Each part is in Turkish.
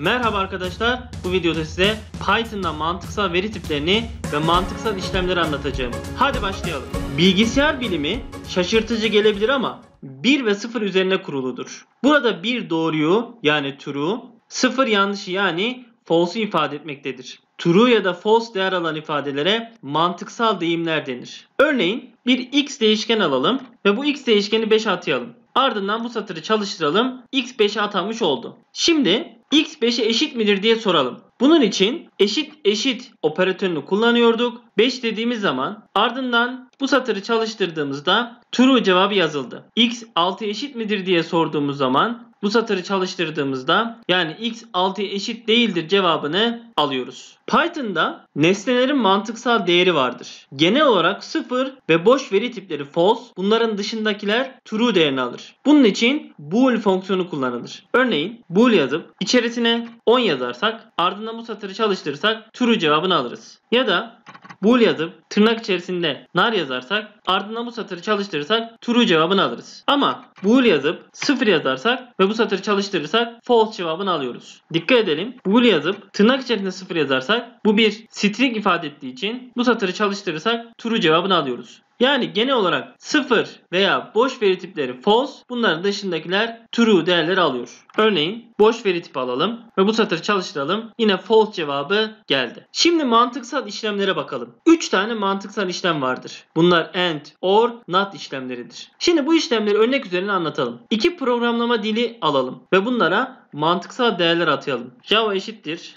Merhaba arkadaşlar, bu videoda size Python'da mantıksal veri tiplerini ve mantıksal işlemleri anlatacağım. Hadi başlayalım. Bilgisayar bilimi şaşırtıcı gelebilir ama 1 ve 0 üzerine kuruludur. Burada 1 doğruyu yani true, 0 yanlışı yani false'u ifade etmektedir. True ya da false değer alan ifadelere mantıksal deyimler denir. Örneğin bir x değişken alalım ve bu x değişkeni 5 atayalım. Ardından bu satırı çalıştıralım. X5'e atanmış oldu. Şimdi X5'e eşit midir diye soralım. Bunun için eşit eşit operatörünü kullanıyorduk. 5 dediğimiz zaman ardından bu satırı çalıştırdığımızda true cevabı yazıldı. X 6 eşit midir diye sorduğumuz zaman bu satırı çalıştırdığımızda yani x 6'ya eşit değildir cevabını alıyoruz. Python'da nesnelerin mantıksal değeri vardır. Genel olarak 0 ve boş veri tipleri false, bunların dışındakiler true değerini alır. Bunun için bool fonksiyonu kullanılır. Örneğin bool yazıp içerisine 10 yazarsak ardından bu satırı çalıştırırsak true cevabını alırız. Ya da bool yazıp tırnak içerisinde nar yazarsak ardından bu satırı çalıştırırsak true cevabını alırız. Ama bool yazıp sıfır yazarsak ve bu satırı çalıştırırsak false cevabını alıyoruz. Dikkat edelim. Bool yazıp tırnak içerisinde sıfır yazarsak bu bir string ifade ettiği için bu satırı çalıştırırsak true cevabını alıyoruz. Yani genel olarak 0 veya boş veri tipleri false, bunların dışındakiler true değerleri alıyor. Örneğin boş veri tipi alalım ve bu satır çalıştıralım. Yine false cevabı geldi. Şimdi mantıksal işlemlere bakalım. 3 tane mantıksal işlem vardır. Bunlar and, or, not işlemleridir. Şimdi bu işlemleri örnek üzerine anlatalım. İki programlama dili alalım ve bunlara mantıksal değerler atayalım. Java eşittir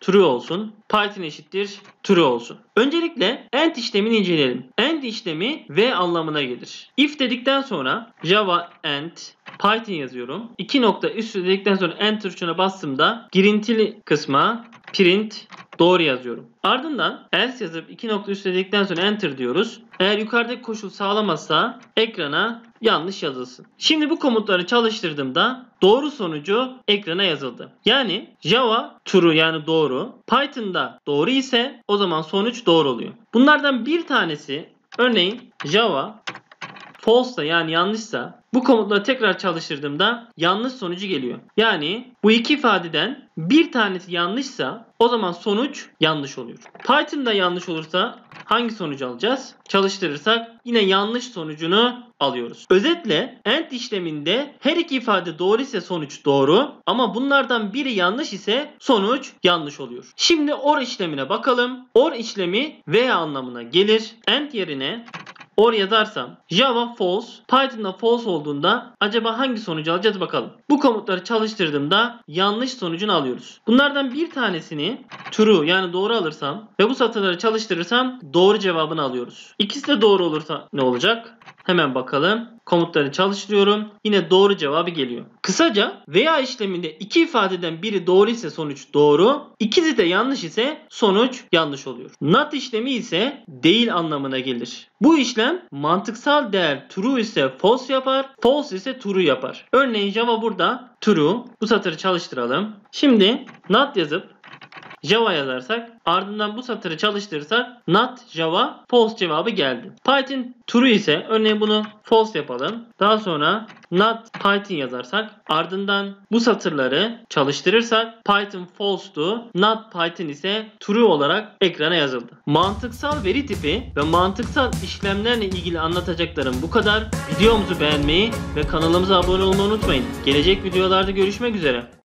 true olsun. Python eşittir true olsun. Öncelikle end işlemini inceleyelim. End işlemi ve anlamına gelir. If dedikten sonra java end Python yazıyorum. 2 nokta üstü dedikten sonra enter tuşuna bastığımda girintili kısma print doğru yazıyorum. Ardından else yazıp 2 nokta üstü dedikten sonra enter diyoruz. Eğer yukarıdaki koşul sağlamazsa ekrana yanlış yazılsın. Şimdi bu komutları çalıştırdığımda doğru sonucu ekrana yazıldı. Yani Java true yani doğru, Python'da doğru ise o zaman sonuç doğru oluyor. Bunlardan bir tanesi örneğin Java False yani yanlışsa bu komutla tekrar çalıştırdığımda yanlış sonucu geliyor. Yani bu iki ifadeden bir tanesi yanlışsa o zaman sonuç yanlış oluyor. Python'da yanlış olursa hangi sonucu alacağız? Çalıştırırsak yine yanlış sonucunu alıyoruz. Özetle AND işleminde her iki ifade doğru ise sonuç doğru ama bunlardan biri yanlış ise sonuç yanlış oluyor. Şimdi OR işlemine bakalım. OR işlemi veya anlamına gelir. AND yerine or yazarsam java false, python'da false olduğunda acaba hangi sonucu alacağız bakalım. Bu komutları çalıştırdığımda yanlış sonucunu alıyoruz. Bunlardan bir tanesini true yani doğru alırsam ve bu satırları çalıştırırsam doğru cevabını alıyoruz. İkisi de doğru olursa ne olacak? Hemen bakalım. Komutları çalıştırıyorum. Yine doğru cevabı geliyor. Kısaca veya işleminde iki ifadeden biri doğru ise sonuç doğru, ikisi de yanlış ise sonuç yanlış oluyor. Not işlemi ise değil anlamına gelir. Bu işlem mantıksal değer true ise false yapar, false ise true yapar. Örneğin Java burada true. Bu satırı çalıştıralım. Şimdi not yazıp Java yazarsak ardından bu satırı çalıştırırsak not Java false cevabı geldi. Python true ise örneğin bunu false yapalım. Daha sonra not Python yazarsak ardından bu satırları çalıştırırsak Python false'tu not Python ise true olarak ekrana yazıldı. Mantıksal veri tipi ve mantıksal işlemlerle ilgili anlatacaklarım bu kadar. Videomuzu beğenmeyi ve kanalımıza abone olmayı unutmayın. Gelecek videolarda görüşmek üzere.